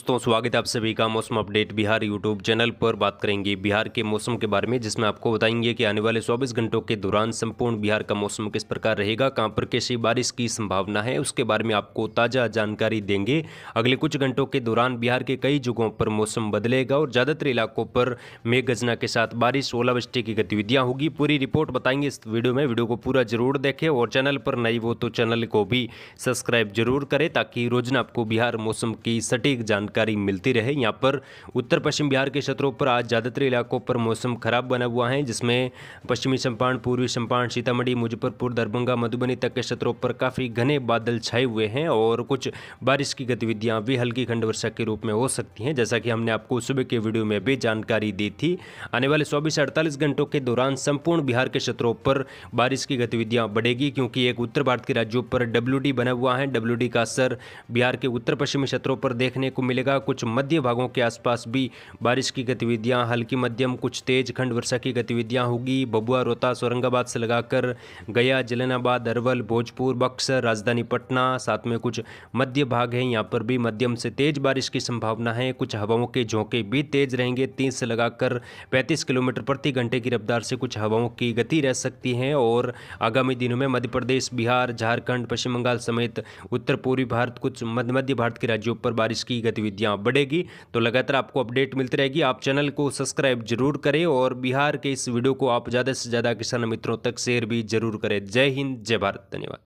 दोस्तों स्वागत है आप सभी का मौसम अपडेट बिहार यूट्यूब चैनल पर बात करेंगे बिहार के मौसम के बारे में जिसमें आपको बताएंगे कि आने वाले 24 घंटों के दौरान संपूर्ण बिहार का मौसम किस प्रकार रहेगा कहां पर कैसी बारिश की संभावना है उसके बारे में आपको ताज़ा जानकारी देंगे अगले कुछ घंटों के दौरान बिहार के कई जगहों पर मौसम बदलेगा और ज़्यादातर इलाकों पर मेघ गजना के साथ बारिश ओलावृष्टि की गतिविधियाँ होगी पूरी रिपोर्ट बताएंगे इस वीडियो में वीडियो को पूरा जरूर देखें और चैनल पर नई हो तो चैनल को भी सब्सक्राइब जरूर करें ताकि रोजना आपको बिहार मौसम की सटीक जानकारी जानकारी मिलती रहे यहाँ पर उत्तर पश्चिम बिहार के क्षेत्रों पर आज ज़्यादातर इलाकों पर मौसम खराब बना हुआ है जिसमें पश्चिमी चंपारण पूर्वी चंपारण सीतामढ़ी मुजफ्फरपुर दरभंगा मधुबनी तक के क्षेत्रों पर काफ़ी घने बादल छाए हुए हैं और कुछ बारिश की गतिविधियाँ भी हल्की खंड वर्षा के रूप में हो सकती हैं जैसा कि हमने आपको सुबह के वीडियो में भी जानकारी दी थी आने वाले चौबीस अड़तालीस घंटों के दौरान संपूर्ण बिहार के क्षेत्रों पर बारिश की गतिविधियाँ बढ़ेगी क्योंकि एक उत्तर भारत के राज्यों पर डब्ल्यू बना हुआ है डब्ल्यू का असर बिहार के उत्तर पश्चिमी क्षेत्रों पर देखने को मिलेगा मिलेगा कुछ मध्य भागों के आसपास भी बारिश की गतिविधियां हल्की मध्यम कुछ तेज खंड वर्षा की गतिविधियां होगी बबुआ रोहतास औरंगाबाद से लगाकर गया जलनाबाद अरवल भोजपुर बक्सर राजधानी पटना साथ में कुछ मध्य भाग हैं यहाँ पर भी मध्यम से तेज बारिश की संभावना है कुछ हवाओं के झोंके भी तेज रहेंगे तीस से लगाकर पैंतीस किलोमीटर प्रति घंटे की रफ्तार से कुछ हवाओं की गति रह सकती है और आगामी दिनों में मध्य प्रदेश बिहार झारखंड पश्चिम बंगाल समेत उत्तर पूर्वी भारत कुछ मध्य मध्य भारत के राज्यों पर बारिश की गति गतिविधियां बढ़ेगी तो लगातार आपको अपडेट मिलती रहेगी आप चैनल को सब्सक्राइब जरूर करें और बिहार के इस वीडियो को आप ज़्यादा से ज़्यादा किसान मित्रों तक शेयर भी जरूर करें जय हिंद जय भारत धन्यवाद